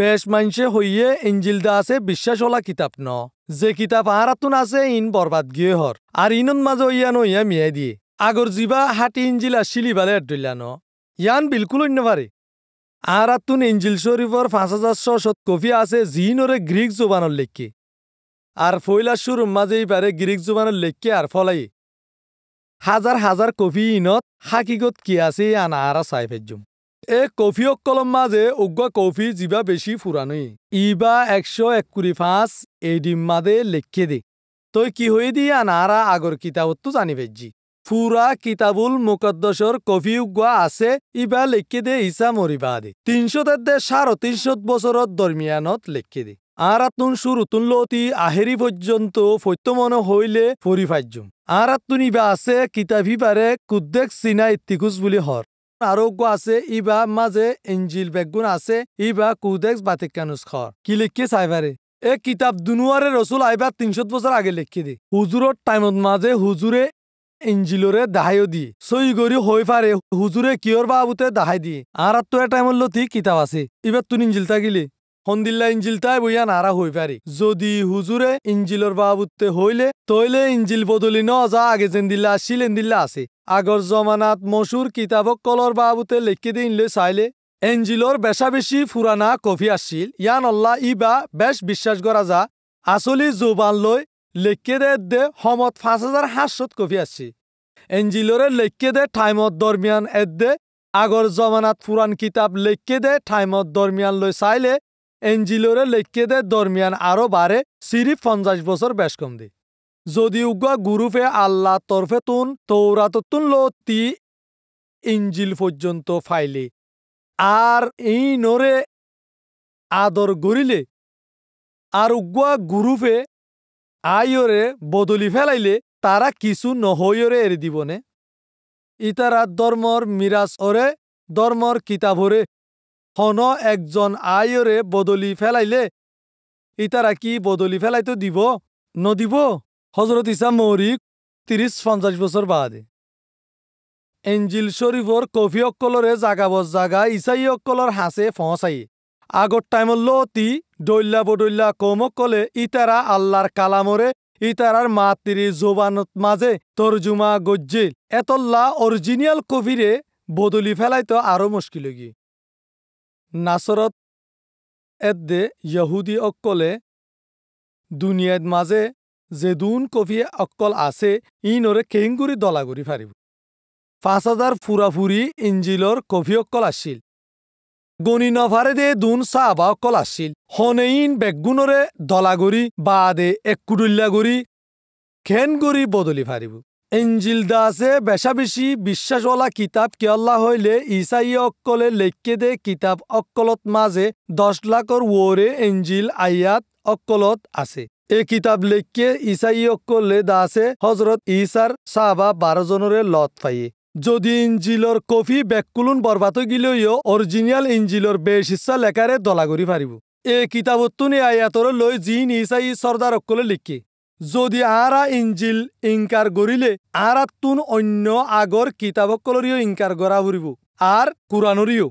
বেশ মানসে হইয়ে এঞ্জিলদা আছে বিশ্বাস ওলা কিতাব ন যে কিতাব আতুন আছে ইন বরবাদ গিয়ে হর আর ইনন মাঝে ইয়ান ইয়া মিয়াই দিয়ে আগর জিবা হাটি ইঞ্জিল আসিলি বালে ন ইয়ান বিলকুল অন্য পারে আতুন ইঞ্জিল শরীফর পাঁচ হাজার শত কফি আছে জিনরে গ্রিক জোবানোর লেখকে আর ফৈলাসুর মাঝেই পারে গ্রিক জোবানোর লেখকে আর ফলাই হাজার হাজার কফি ইনত হাকিগত কি আছে আনা আর সাইফের জুম এ কফিও কলম মাঝে উগ্র কফি জিবা বেশি ফুরানোই ইবা একশো এক কুড়ি ফাঁস এই ডিম দে লেখে দে তই কি হয়ে দিয়া নারা আগর কিতাবত জানি বেজি ফুরা কিতাবুল মুকদ্দসর কফি উগুয়া আছে ইবা লেখে দে ইসা মরিবা দে তিনশো দে সাড়ে তিনশত বছরত দরমিয়ানত লেখে দে আর আতুন শুরুতুন লতি আহেরি পর্যন্ত ফৈত্যমন হইলে পরিফার্যম আর আতুন ইবা আছে কিতাবি পারে কুদ্দেক সিনা ইত্তিকুস বুলি হর aroggu আছে ইবা মাঝে এঞ্জিল বেগুন আছে ইবা কুদেক্স বাতিকানুস খর কি likke সাইবারে এ কিতাব দুনুয়ারে রসুল আইবা তিনশো বছর আগে লিখে দি হুজুরর টাইমত মাঝে হুজুরে এঞ্জিলরে দাহাইও দি সই গরি হই পারে হুজুরে কিয়র বাবুতে দাহাই দি আর তো এ টাইমর লতি কিতাব আছে ইবার তুই ইঞ্জিল থাকিলি হন্দিল্লা তাই বইয়া নারা হই পারি যদি হুজুরে ইঞ্জিলর বাবুতে হইলে তইলে ইঞ্জিল বদলি ন যা আগে দিল্লা আসিলেন এন্দিল্লা আছে আগর জমানাত মসুর কিতাবক কলর বাবুতে লেখি দিনলে চাইলে এঞ্জিলর বেশা বেশি ফুরানা কফি আসিল ইয়ান অল্লা বা বেশ বিশ্বাস করা যা আসলি জোবান লই লেখকে দে দে সমত পাঁচ হাজার সাতশত কফি আসছি এঞ্জিলরে লেখকে দে ঠাইমত দরমিয়ান এদ দে আগর জমানাত ফুরান কিতাব লেখকে দে ঠাইমত দরমিয়ান লৈ চাইলে এঞ্জিলোরে লেখকে দে দরমিয়ান আরও বারে সিরিফ পঞ্চাশ বছর বেশ কম দি যদি উগা গুরুফে আল্লাহ তরফে তুন তৌরাততুন তি ইঞ্জিল পর্যন্ত ফাইলে আর এই নরে আদর গরিলে আর উগুয়া গুরুফে আইরে বদলি ফেলাইলে তারা কিছু নহইরে এর দিবনে ইতারা ধর্মর মিরাজ ওরে ধর্মর কিতাবরে হন একজন আয়রে বদলি ফেলাইলে ইতারা কি বদলি ফেলাইতো দিব ন দিব হজরত ইসা মৌরিক তিরিশ পঞ্চাশ বছর বাদে এঞ্জিল শরীফর কফি অকলরে জাগাব জাগা ইসাই অকলর হাসে ফসাই আগর টাইমর লতি ডইল্লা বডইল্লা কমকলে ইতারা আল্লাহর কালামরে ইতারার মাতৃ জোবানত মাঝে তরজুমা গজ্জিল এতল্লা অরিজিনিয়াল কফিরে বদলি ফেলাইতো আরও মুশকিল গিয়ে নাসরত এদ্দে ইহুদি অকলে দুনিয়াদ মাঝে জেদুন কফিয়ে অকল আছে ইনরে কেহিঙ্গুরি দলাগুরি ফারিব পাঁচ হাজার ফুরাফুরি ইঞ্জিলর কফি অকল আসিল গণি নভারে দে দুন সাহাবা অকল হনে ইন বেগুণরে দলাগুরি বা দে এক কুডুল্লাগুরি খেনগরি বদলি ফারিবু এঞ্জিলদা আছে বেশাবেশি বিশ্বাসওয়ালা কিতাব কেয়াল্লা হইলে ইসাই অক্কলে লেখকে দে কিতাব অক্কলত মাঝে দশ লাখর ওরে এঞ্জিল আয়াত অক্কলত আছে এ কিতাব লেখকে ইসাই অক্কলে দাসে হজরত ইসার সাহাবা বারো জনরে লত পাইয়ে যদি ইঞ্জিলর কফি বেকুলুন বরবাত গিলেও অরিজিনাল ইঞ্জিলর বেশ ইচ্ছা লেখারে দলাগরি পারিব এ কিতাবত্তুনি আয়াতর লই জিন ইসাই সর্দার অক্কলে লিখকে যদি আরা ইঞ্জিল ইনকার করিলে আরা তুন অন্য আগর কিতাবকলরিও ইনকার করা ফুরিব আর কুরানরিও